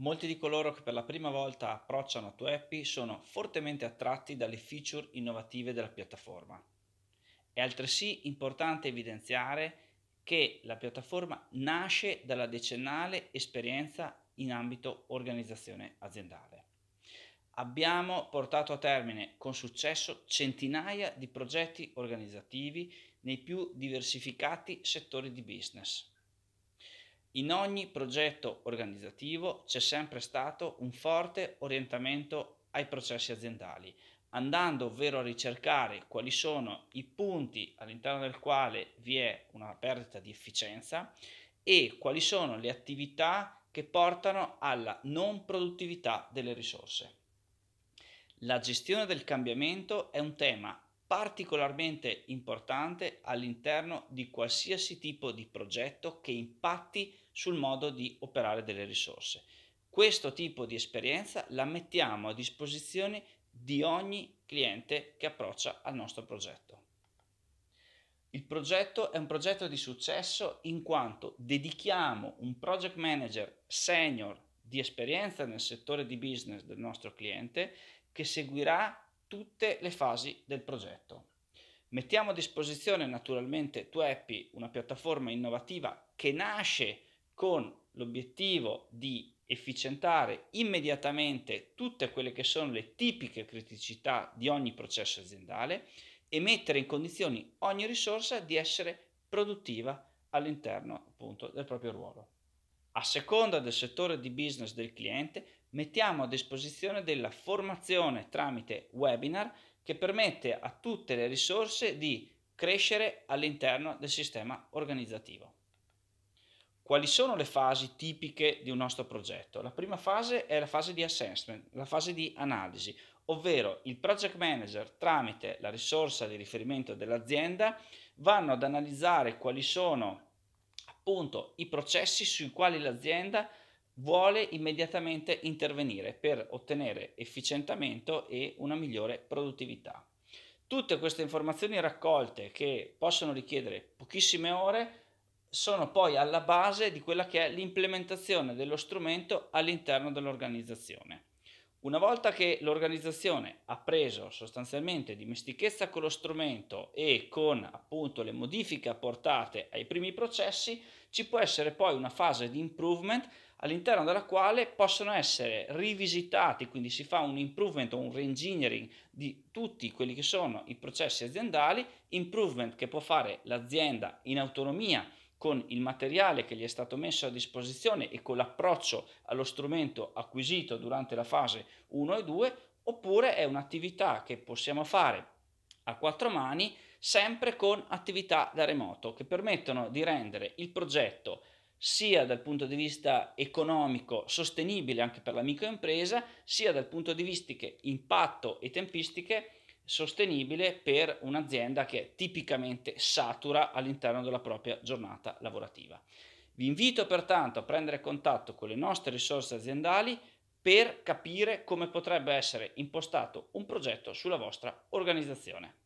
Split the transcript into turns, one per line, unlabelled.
Molti di coloro che per la prima volta approcciano a TwoAppy sono fortemente attratti dalle feature innovative della piattaforma. È altresì importante evidenziare che la piattaforma nasce dalla decennale esperienza in ambito organizzazione aziendale. Abbiamo portato a termine con successo centinaia di progetti organizzativi nei più diversificati settori di business in ogni progetto organizzativo c'è sempre stato un forte orientamento ai processi aziendali, andando ovvero a ricercare quali sono i punti all'interno del quale vi è una perdita di efficienza e quali sono le attività che portano alla non produttività delle risorse. La gestione del cambiamento è un tema particolarmente importante all'interno di qualsiasi tipo di progetto che impatti sul modo di operare delle risorse. Questo tipo di esperienza la mettiamo a disposizione di ogni cliente che approccia al nostro progetto. Il progetto è un progetto di successo in quanto dedichiamo un project manager senior di esperienza nel settore di business del nostro cliente che seguirà tutte le fasi del progetto. Mettiamo a disposizione naturalmente Tueppi, una piattaforma innovativa che nasce con l'obiettivo di efficientare immediatamente tutte quelle che sono le tipiche criticità di ogni processo aziendale e mettere in condizioni ogni risorsa di essere produttiva all'interno appunto del proprio ruolo. A seconda del settore di business del cliente mettiamo a disposizione della formazione tramite webinar che permette a tutte le risorse di crescere all'interno del sistema organizzativo. Quali sono le fasi tipiche di un nostro progetto? La prima fase è la fase di assessment, la fase di analisi, ovvero il project manager tramite la risorsa di riferimento dell'azienda vanno ad analizzare quali sono appunto i processi sui quali l'azienda vuole immediatamente intervenire per ottenere efficientamento e una migliore produttività. Tutte queste informazioni raccolte che possono richiedere pochissime ore sono poi alla base di quella che è l'implementazione dello strumento all'interno dell'organizzazione. Una volta che l'organizzazione ha preso sostanzialmente dimestichezza con lo strumento e con appunto le modifiche apportate ai primi processi, ci può essere poi una fase di improvement all'interno della quale possono essere rivisitati, quindi si fa un improvement o un reengineering di tutti quelli che sono i processi aziendali, improvement che può fare l'azienda in autonomia con il materiale che gli è stato messo a disposizione e con l'approccio allo strumento acquisito durante la fase 1 e 2, oppure è un'attività che possiamo fare a quattro mani sempre con attività da remoto che permettono di rendere il progetto sia dal punto di vista economico sostenibile anche per la microimpresa, sia dal punto di vista impatto e tempistiche sostenibile per un'azienda che è tipicamente satura all'interno della propria giornata lavorativa. Vi invito pertanto a prendere contatto con le nostre risorse aziendali per capire come potrebbe essere impostato un progetto sulla vostra organizzazione.